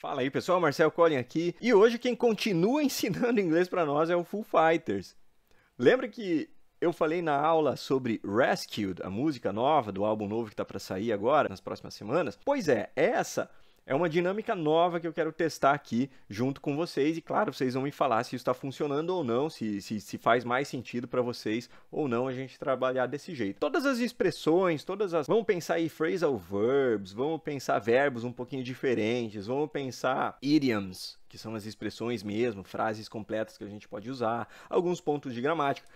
Fala aí pessoal, Marcel Collin aqui. E hoje quem continua ensinando inglês para nós é o Foo Fighters. Lembra que eu falei na aula sobre Rescued, a música nova do álbum novo que está para sair agora nas próximas semanas? Pois é, essa é uma dinâmica nova que eu quero testar aqui junto com vocês e, claro, vocês vão me falar se isso está funcionando ou não, se, se, se faz mais sentido para vocês ou não a gente trabalhar desse jeito. Todas as expressões, todas as. Vamos pensar aí phrasal verbs, vamos pensar verbos um pouquinho diferentes, vamos pensar idioms, que são as expressões mesmo, frases completas que a gente pode usar, alguns pontos de gramática.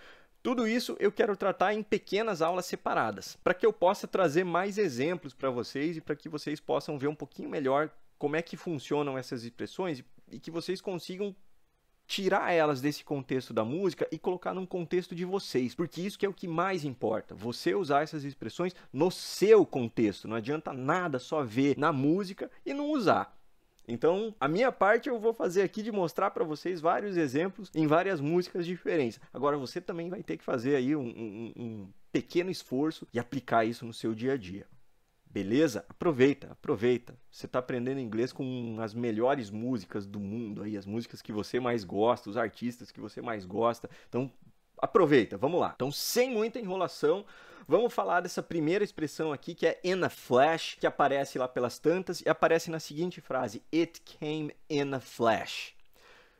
Tudo isso eu quero tratar em pequenas aulas separadas, para que eu possa trazer mais exemplos para vocês e para que vocês possam ver um pouquinho melhor como é que funcionam essas expressões e que vocês consigam tirar elas desse contexto da música e colocar num contexto de vocês, porque isso que é o que mais importa. Você usar essas expressões no seu contexto, não adianta nada só ver na música e não usar. Então, a minha parte eu vou fazer aqui de mostrar para vocês vários exemplos em várias músicas diferentes. Agora, você também vai ter que fazer aí um, um, um pequeno esforço e aplicar isso no seu dia a dia. Beleza? Aproveita, aproveita. Você está aprendendo inglês com as melhores músicas do mundo aí, as músicas que você mais gosta, os artistas que você mais gosta. Então, aproveita, vamos lá. Então, sem muita enrolação, Vamos falar dessa primeira expressão aqui, que é in a flash, que aparece lá pelas tantas e aparece na seguinte frase: It came in a flash.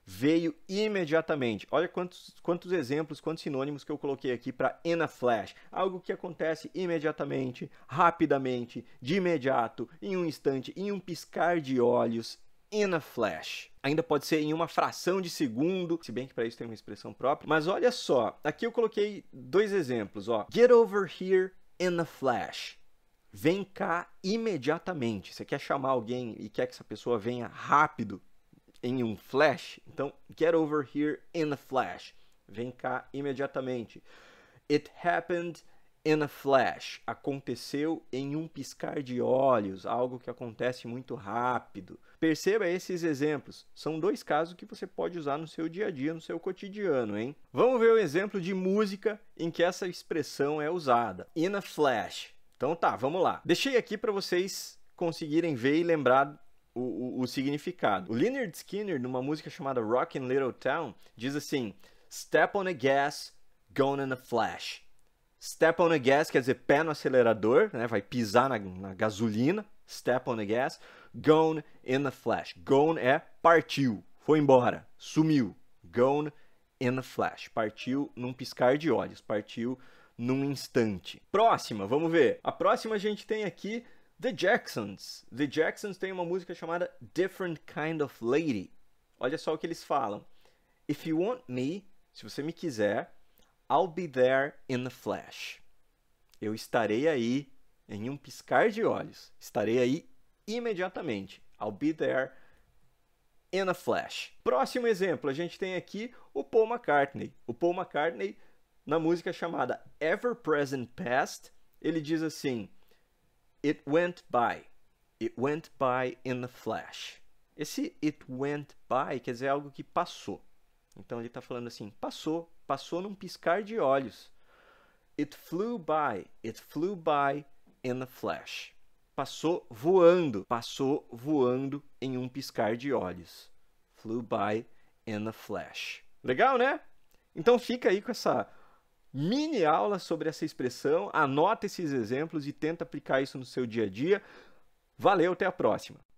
Veio imediatamente. Olha quantos, quantos exemplos, quantos sinônimos que eu coloquei aqui para in a flash. Algo que acontece imediatamente, rapidamente, de imediato, em um instante, em um piscar de olhos, in a flash. Ainda pode ser em uma fração de segundo, se bem que para isso tem uma expressão própria. Mas olha só, aqui eu coloquei dois exemplos, ó. Get over here in a flash. Vem cá imediatamente. Você quer chamar alguém e quer que essa pessoa venha rápido em um flash? Então, get over here in a flash. Vem cá imediatamente. It happened in a flash, aconteceu em um piscar de olhos, algo que acontece muito rápido. Perceba esses exemplos, são dois casos que você pode usar no seu dia a dia, no seu cotidiano, hein? Vamos ver o um exemplo de música em que essa expressão é usada, in a flash. Então tá, vamos lá. Deixei aqui para vocês conseguirem ver e lembrar o, o, o, significado. O Leonard Skinner, numa música chamada Rockin' Little Town, diz assim: Step on the gas, gone in a flash. Step on the gas quer dizer pé no acelerador, né? vai pisar na, na gasolina. Step on the gas. Gone in the flash. Gone é partiu, foi embora, sumiu. Gone in a flash. Partiu num piscar de olhos, partiu num instante. Próxima, vamos ver. A próxima a gente tem aqui The Jacksons. The Jacksons tem uma música chamada Different Kind of Lady. Olha só o que eles falam. If you want me, se você me quiser, I'll be there in the flash. Eu estarei aí em um piscar de olhos. Estarei aí imediatamente. I'll be there in a flash. Próximo exemplo, a gente tem aqui o Paul McCartney. O Paul McCartney, na música chamada Ever Present Past, ele diz assim: It went by. It went by in a flash. Esse it went by quer dizer algo que passou. Então ele está falando assim: passou, passou num piscar de olhos. It flew by, it flew by in a flash. Passou voando, passou voando em um piscar de olhos. Flew by in a flash. Legal, né? Então fica aí com essa mini aula sobre essa expressão, anota esses exemplos e tenta aplicar isso no seu dia a dia. Valeu, até a próxima!